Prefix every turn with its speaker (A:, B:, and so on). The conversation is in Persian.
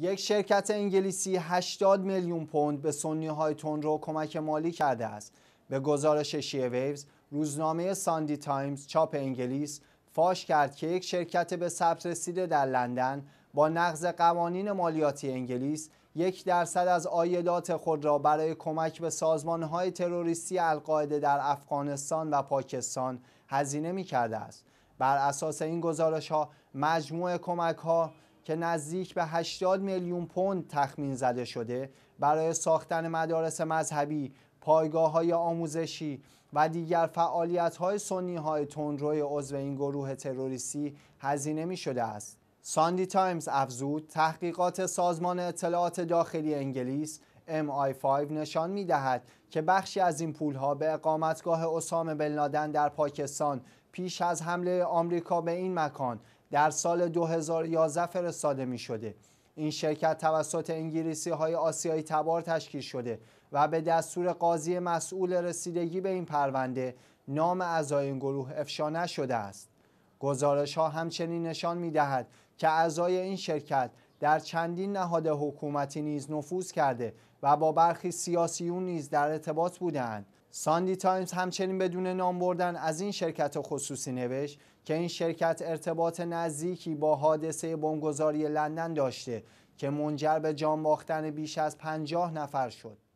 A: یک شرکت انگلیسی 80 میلیون پوند به سنی های رو کمک مالی کرده است. به گزارش شیه ویوز، روزنامه ساندی تایمز چاپ انگلیس فاش کرد که یک شرکت به ثبت رسیده در لندن با نقض قوانین مالیاتی انگلیس یک درصد از آیدات خود را برای کمک به سازمان های تروریستی القاعده در افغانستان و پاکستان هزینه می کرده است. بر اساس این گزارش ها مجموع کمک ها که نزدیک به 80 میلیون پوند تخمین زده شده برای ساختن مدارس مذهبی، پایگاه های آموزشی و دیگر فعالیت های سنی های تندروی عضو این گروه تروریستی هزینه می شده است. ساندی تایمز افزود تحقیقات سازمان اطلاعات داخلی انگلیس MI5 نشان می دهد که بخشی از این پولها به اقامتگاه اسامه بلنادن در پاکستان پیش از حمله آمریکا به این مکان در سال 2011 فرستاده می شده. این شرکت توسط انگلیسی های آسیایی تبار تشکیل شده و به دستور قاضی مسئول رسیدگی به این پرونده نام اعضای این گروه افشا نشده است. گزارش ها همچنین نشان می دهد که اعضای این شرکت در چندین نهاد حکومتی نیز نفوذ کرده و با برخی سیاسیون نیز در ارتباط بودند ساندی تایمز همچنین بدون نام بردن از این شرکت خصوصی نوشت که این شرکت ارتباط نزدیکی با حادثه بمبگذاری لندن داشته که منجر به جان باختن بیش از 50 نفر شد